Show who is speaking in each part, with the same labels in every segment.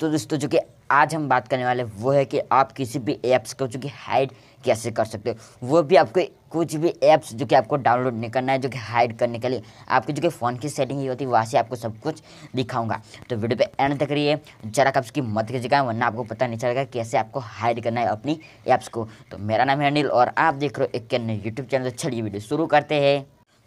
Speaker 1: तो दोस्तों जो कि आज हम बात करने वाले वो है कि आप किसी भी ऐप्स को जो कि हाइड कैसे कर सकते हो वो भी आपको कुछ भी ऐप्स जो कि आपको डाउनलोड नहीं करना है जो कि हाइड करने के लिए आपके जो कि फ़ोन की सेटिंग ही होती है वहाँ से आपको सब कुछ दिखाऊंगा तो वीडियो पे एंड तक रहिए जरा कब्स उसकी मत कीजिएगा वरना आपको पता नहीं चलेगा कैसे आपको हाइड करना है अपनी ऐप्स को तो मेरा नाम है अनिल और आप देख रहे हो एक नए यूट्यूब चैनल तो चलिए वीडियो शुरू करते हैं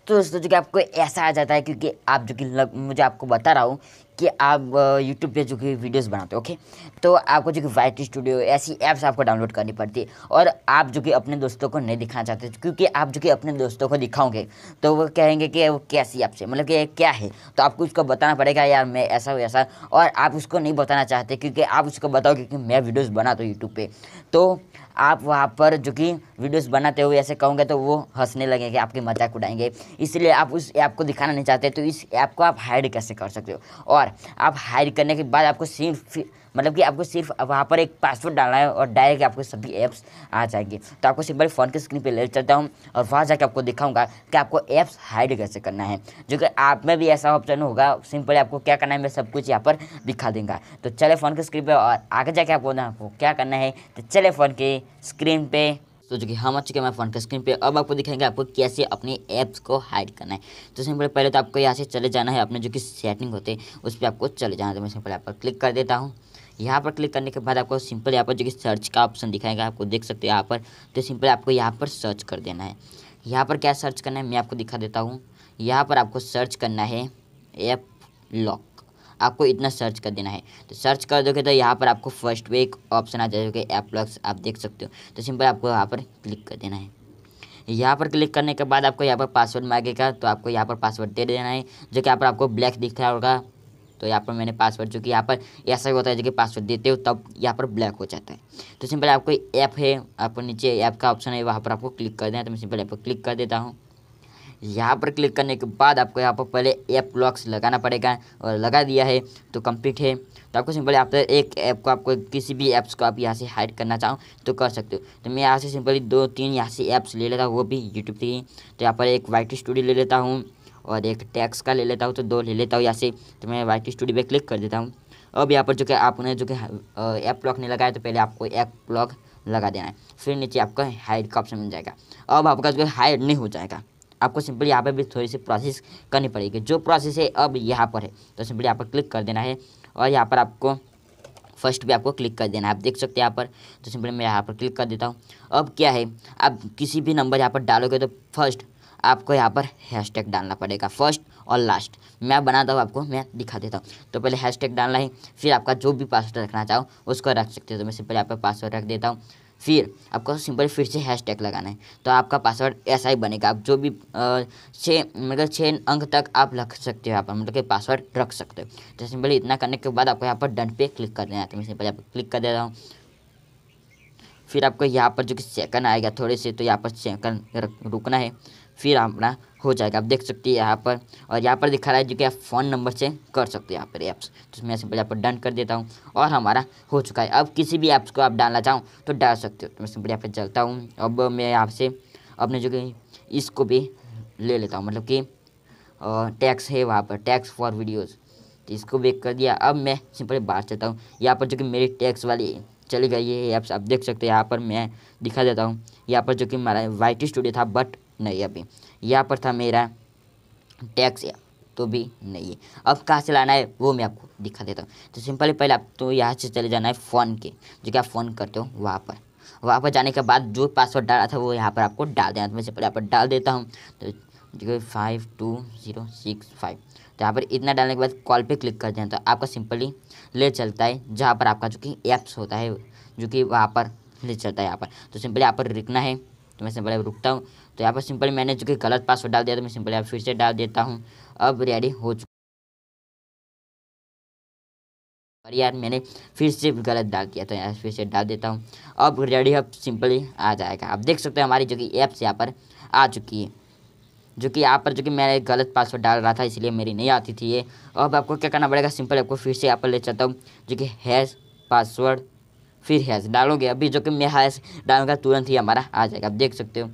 Speaker 1: तो दोस्तों जो कि आपको ऐसा आ जाता है क्योंकि आप जो कि लग मुझे आपको बता रहा हूँ कि आप यूट्यूब पे जो कि वीडियोस बनाते हो ओके तो आपको जो कि वाइट स्टूडियो ऐसी ऐप्स आपको डाउनलोड करनी पड़ती है और आप जो कि अपने दोस्तों को नहीं दिखाना चाहते क्योंकि आप जो कि अपने दोस्तों को दिखाओगे तो वो कहेंगे कि वो कैसी ऐप से मतलब कि क्या है तो आपको उसको बताना पड़ेगा यार मैं ऐसा वैसा और आप उसको नहीं बताना चाहते क्योंकि आप उसको बताओगे कि मैं वीडियोज़ बनाता हूँ यूट्यूब पर तो आप वहाँ पर जो कि वीडियोस बनाते हुए ऐसे कहोगे तो वो हंसने लगेंगे आपके मजाक उड़ाएंगे इसलिए आप उस ऐप को दिखाना नहीं चाहते तो इस ऐप को आप हाइड कैसे कर सकते हो और और आप हायर करने के बाद आपको सिर्फ मतलब कि आपको सिर्फ वहाँ पर एक पासवर्ड डालना है और डायरेक्ट आपको सभी ऐप्स आ जाएंगे तो आपको सिंपल फ़ोन के स्क्रीन पे ले चलता हूँ और वहाँ जाके आपको दिखाऊंगा कि आपको ऐप्स हाइड कैसे करना है जो कि आप में भी ऐसा ऑप्शन होगा सिंपल आपको क्या करना है मैं सब कुछ यहाँ पर दिखा दूंगा तो चले फ़ोन के स्क्रीन पर और आगे जाके आपको ना आपको क्या करना है तो चले फ़ोन के स्क्रीन पर तो जो कि हम आ चुके हैं फोन के स्क्रीन पे अब आपको दिखाएंगे आपको कैसे अपने ऐप्स को हाइड करना है तो सिंपल पहले तो आपको यहाँ से चले जाना है अपने जो कि सेटिंग होते हैं उस पर आपको चले जाना है तो मैं सिंपल यहाँ पर क्लिक कर देता हूँ यहाँ पर क्लिक करने के बाद आपको सिंपल यहाँ पर जो कि सर्च का ऑप्शन दिखाएगा आपको देख सकते हैं यहाँ पर तो सिंपल आपको यहाँ पर सर्च कर देना है यहाँ पर क्या सर्च करना है मैं आपको दिखा देता हूँ यहाँ पर आपको सर्च करना है ऐप लॉक आपको इतना सर्च कर देना है तो सर्च कर दोगे तो यहाँ पर आपको फर्स्ट वे एक ऑप्शन आ जाएगा कि ऐप प्लस आप देख सकते हो तो सिंपल आपको यहाँ पर क्लिक कर देना है यहाँ पर क्लिक करने के बाद आपको यहाँ पर पासवर्ड मांगेगा तो आपको यहाँ पर पासवर्ड दे देना है जो कि यहाँ पर आपको ब्लैक दिख रहा होगा तो यहाँ पर मैंने पासवर्ड जो कि यहाँ पर ऐसा ही होता है जो कि पासवर्ड देते हो तब यहाँ पर ब्लैक हो जाता है तो सिंपल आपको ऐप है आपको नीचे ऐप का ऑप्शन है वहाँ पर आपको क्लिक कर देना है तो मैं सिंपल ऐप पर क्लिक कर देता हूँ यहाँ पर क्लिक करने के बाद आपको यहाँ पर पहले ऐप लॉक्स लगाना पड़ेगा और लगा दिया है तो कंप्लीट है तो आपको सिंपली आप एक ऐप को आपको किसी भी ऐप्स को आप यहाँ से हाइड करना चाहो तो कर सकते हो तो मैं यहाँ से सिंपली दो तीन यहाँ से ऐप्स ले लेता हूँ वो भी यूट्यूब की तो यहाँ पर एक वाइट स्टूडियो ले लेता हूँ और एक टैक्स का ले लेता हूँ तो दो ले लेता हूँ यहाँ से तो मैं वाइट स्टूडियो पर क्लिक कर देता हूँ अब यहाँ पर जो कि आपने जो कि ऐप ब्लॉक नहीं लगाया तो पहले आपको ऐप ब्लॉक लगा देना है फिर नीचे आपका हाइड का ऑप्शन मिल जाएगा अब आपका जो हाइड नहीं हो जाएगा आपको सिंपली यहाँ पर भी थोड़ी सी प्रोसेस करनी पड़ेगी जो प्रोसेस है अब यहाँ पर है तो सिंपली यहाँ पर क्लिक कर देना है और यहाँ पर आपको फर्स्ट भी आपको क्लिक कर देना है आप देख सकते हैं यहाँ पर तो सिंपली मैं यहाँ पर क्लिक कर देता हूँ अब क्या है आप किसी भी नंबर यहाँ पर डालोगे तो फर्स्ट आपको यहाँ पर हैशटैग डालना पड़ेगा फर्स्ट और लास्ट मैं बनाता हूँ आपको मैं दिखा देता हूँ तो पहले हैशटैग डालना है फिर आपका जो भी पासवर्ड रखना चाहो उसको रख सकते हो तो मैं सिंपल यहाँ पर पासवर्ड रख देता हूँ फिर आपको सिंपल फिर से हैश टैग लगाना है तो आपका पासवर्ड ऐसा ही बनेगा आप जो भी छः मतलब छः अंक तक आप रख सकते हो यहाँ पर मतलब कि पासवर्ड रख सकते हो तो सिंपली इतना करने के बाद आपको यहाँ पर डन पे क्लिक कर देना है तो मैं सिंपल यहाँ पर क्लिक कर दे रहा हूँ फिर आपको यहाँ पर जो कि सेकंड आएगा थोड़े से तो यहाँ पर सेकंड रुकना है फिर अपना हो जाएगा आप देख सकते हैं यहाँ पर और यहाँ पर दिखा रहा है जो कि आप फ़ोन नंबर से कर सकते हैं यहाँ पर ऐप्स तो मैं सिंपल यहाँ पर डन कर देता हूँ और हमारा हो चुका है अब किसी भी ऐप्स को आप डालना चाहूँ तो डाल सकते हो तो मैं सिंपल यहाँ पर चलता हूँ अब मैं यहाँ से अपने जो कि इसको भी ले लेता हूँ मतलब कि टैक्स है वहाँ पर टैक्स फॉर वीडियोज़ तो इसको भी कर दिया अब मैं सिंपल बाहर चलता हूँ यहाँ पर जो कि मेरी टैक्स वाली चली गई है ऐप्स आप देख सकते हैं यहाँ पर मैं दिखा देता हूँ यहाँ पर जो कि हमारा वाई टी स्टूडियो था बट नहीं अभी यहाँ पर था मेरा टैक्स तो भी नहीं है अब कहाँ से लाना है वो मैं आपको दिखा देता हूँ तो सिंपली पहले आप तो यहाँ से चले जाना है फ़ोन के जो कि आप फ़ोन करते हो वहाँ पर वहाँ पर जाने के बाद जो पासवर्ड डाला था वो यहाँ पर आपको डाल देना तो मैं सिंपली यहाँ पर डाल देता हूँ तो जो कि five two zero six five तो यहाँ पर इतना डालने के बाद कॉल पर क्लिक कर देना तो आपका सिंपली ले चलता है जहाँ पर आपका जो कि ऐप्स होता है जो कि वहाँ पर ले चलता है यहाँ पर तो सिंपली यहाँ पर रिकना है तो मैं सिंपल ऐप रुकता हूँ तो यहाँ पर सिंपली मैंने जो कि गलत पासवर्ड डाल दिया तो मैं सिंपल ऐप फिर से डाल देता हूँ अब रेडी हो चुका और यार मैंने फिर से गलत डाल किया तो यार फिर से डाल देता हूँ अब रेडी अब सिंपली आ जाएगा आप देख सकते हो हमारी जो कि ऐप्स यहाँ पर आ चुकी है जो कि यहाँ पर जो कि मैंने गलत पासवर्ड डाल रहा था इसलिए मेरी नहीं आती थी ये अब आपको क्या करना पड़ेगा सिंपल आपको फिर से यहाँ पर ले चलता हूँ जो कि हैश पासवर्ड फिर हैश डालोगे अभी जो कि मैं हैश डालूंगा तुरंत ही हमारा आ जाएगा आप देख सकते हो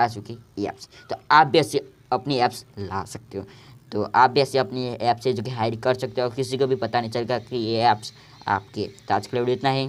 Speaker 1: आ चुकी ये ऐप्स तो आप भी ऐसे अपनी ऐप्स ला सकते हो तो आप भी ऐसे अपनी ऐप से जो कि हाइड कर सकते हो किसी को भी पता नहीं चलेगा कि ये ऐप्स आपके ताज आज के लिए इतना ही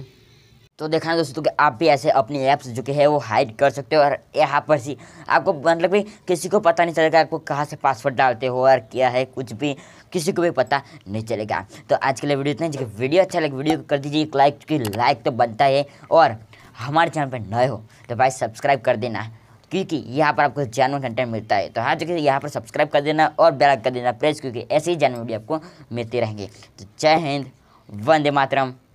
Speaker 1: तो देखा है दोस्तों कि आप भी ऐसे अपनी ऐप्स जो कि है वो हाइड कर सकते हो और यहाँ पर ही आपको मतलब कि किसी को पता नहीं चलेगा आपको कहाँ से पासवर्ड डालते हो और क्या है कुछ भी किसी को भी पता नहीं चलेगा तो आज के लिए वीडियो इतना जो वीडियो अच्छा लगे वीडियो कर दीजिए एक लाइक क्योंकि लाइक तो बनता है और हमारे चैनल पर नए हो तो भाई सब्सक्राइब कर देना क्योंकि यहाँ पर आपको जानवर कंटेंट मिलता है तो हाँ जो कि यहाँ पर सब्सक्राइब कर देना और बेल कर देना प्रेस क्योंकि ऐसे ही जानवर वीडियो आपको मिलती रहेंगे तो जय हिंद वंदे मातरम